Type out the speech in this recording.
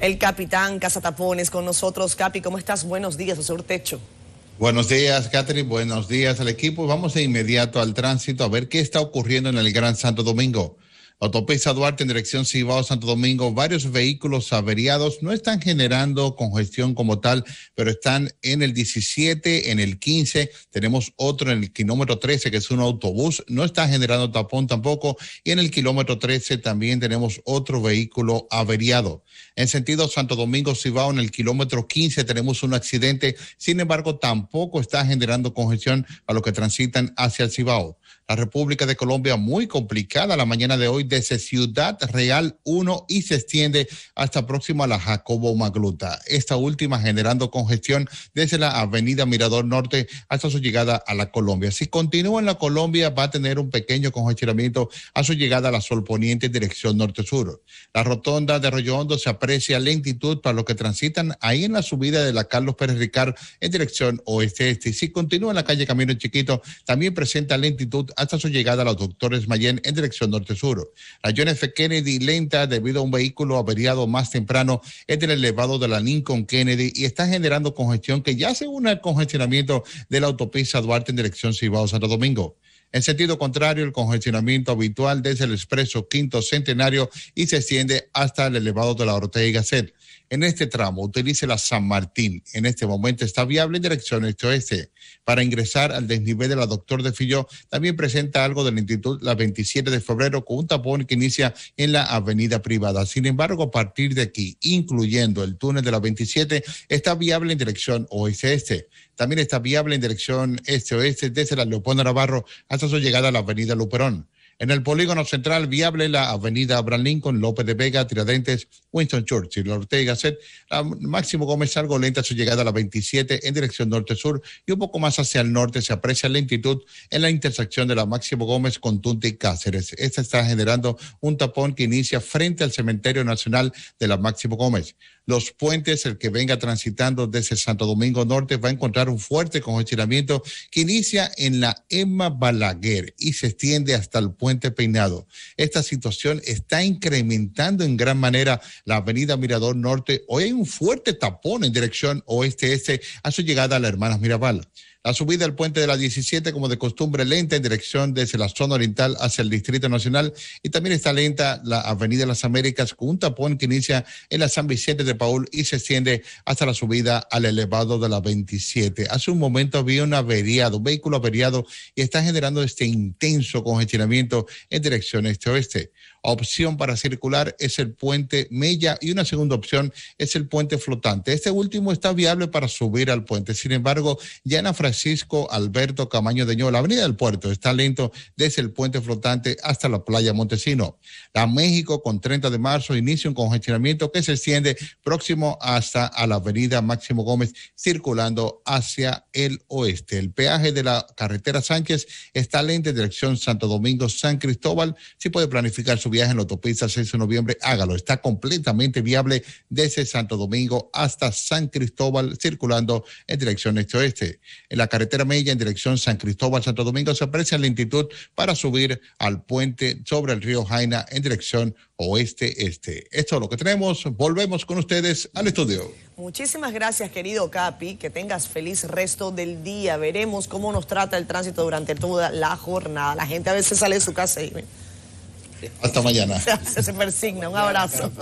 el capitán Casatapones con nosotros. Capi, ¿cómo estás? Buenos días, José Techo. Buenos días, Catherine. Buenos días al equipo. Vamos de inmediato al tránsito a ver qué está ocurriendo en el Gran Santo Domingo. Autopista Duarte en dirección Cibao Santo Domingo, varios vehículos averiados no están generando congestión como tal, pero están en el 17, en el 15, tenemos otro en el kilómetro 13 que es un autobús, no está generando tapón tampoco, y en el kilómetro 13 también tenemos otro vehículo averiado. En sentido Santo Domingo Cibao en el kilómetro 15 tenemos un accidente, sin embargo tampoco está generando congestión a los que transitan hacia el Cibao. La República de Colombia muy complicada la mañana de hoy desde Ciudad Real 1 y se extiende hasta próximo a la Jacobo Magluta. Esta última generando congestión desde la Avenida Mirador Norte hasta su llegada a la Colombia. Si continúa en la Colombia, va a tener un pequeño congestionamiento a su llegada a la Sol Poniente, dirección norte-sur. La rotonda de rollo Hondo se aprecia lentitud para los que transitan ahí en la subida de la Carlos Pérez Ricard en dirección oeste-este. Si continúa en la calle Camino Chiquito, también presenta lentitud hasta su llegada a los doctores Mayen en dirección norte-sur. La John F. Kennedy lenta debido a un vehículo averiado más temprano es el elevado de la Lincoln Kennedy y está generando congestión que ya se une al congestionamiento de la autopista Duarte en dirección Cibao Santo Domingo. En sentido contrario, el congestionamiento habitual desde el expreso Quinto Centenario y se extiende hasta el elevado de la Ortega y En este tramo utilice la San Martín. En este momento está viable en dirección este-oeste. Para ingresar al desnivel de la Doctor de Filló, también presenta algo de lentitud la 27 de febrero con un tapón que inicia en la avenida privada. Sin embargo, a partir de aquí, incluyendo el túnel de la 27, está viable en dirección oeste También está viable en dirección este-oeste desde la Leopoldo Navarro a su llegada a la avenida Luperón. En el polígono central viable la avenida Abraham Lincoln, López de Vega, Tiradentes, Winston Churchill, Ortega Set, Máximo Gómez algo lenta su llegada a la 27 en dirección norte-sur y un poco más hacia el norte se aprecia lentitud en la intersección de la Máximo Gómez con Tunte y Cáceres. Esta está generando un tapón que inicia frente al Cementerio Nacional de la Máximo Gómez los puentes, el que venga transitando desde Santo Domingo Norte va a encontrar un fuerte congestionamiento que inicia en la Emma Balaguer y se extiende hasta el puente Peinado. Esta situación está incrementando en gran manera la avenida Mirador Norte. Hoy hay un fuerte tapón en dirección oeste-este a su llegada a la Hermanas Mirabal. La subida al puente de la 17, como de costumbre, lenta en dirección desde la zona oriental hacia el Distrito Nacional. Y también está lenta la Avenida las Américas, con un tapón que inicia en la San Vicente de Paul y se extiende hasta la subida al elevado de la 27. Hace un momento había un averiado, un vehículo averiado, y está generando este intenso congestionamiento en dirección este-oeste. Opción para circular es el puente Mella y una segunda opción es el puente flotante. Este último está viable para subir al puente. Sin embargo, ya en la Francisco Alberto Camaño de La avenida del puerto está lento desde el puente flotante hasta la playa Montesino. La México con 30 de marzo inicia un congestionamiento que se extiende próximo hasta a la avenida Máximo Gómez circulando hacia el oeste. El peaje de la carretera Sánchez está lento en dirección Santo Domingo San Cristóbal. Si puede planificar su viaje en la autopista 6 de noviembre, hágalo. Está completamente viable desde Santo Domingo hasta San Cristóbal circulando en dirección este oeste la carretera media en dirección San Cristóbal, Santo Domingo, se aprecia la lentitud para subir al puente sobre el río Jaina en dirección oeste-este. Esto es lo que tenemos. Volvemos con ustedes al estudio. Muchísimas gracias, querido Capi. Que tengas feliz resto del día. Veremos cómo nos trata el tránsito durante toda la jornada. La gente a veces sale de su casa y... Hasta mañana. se persigna. Un abrazo.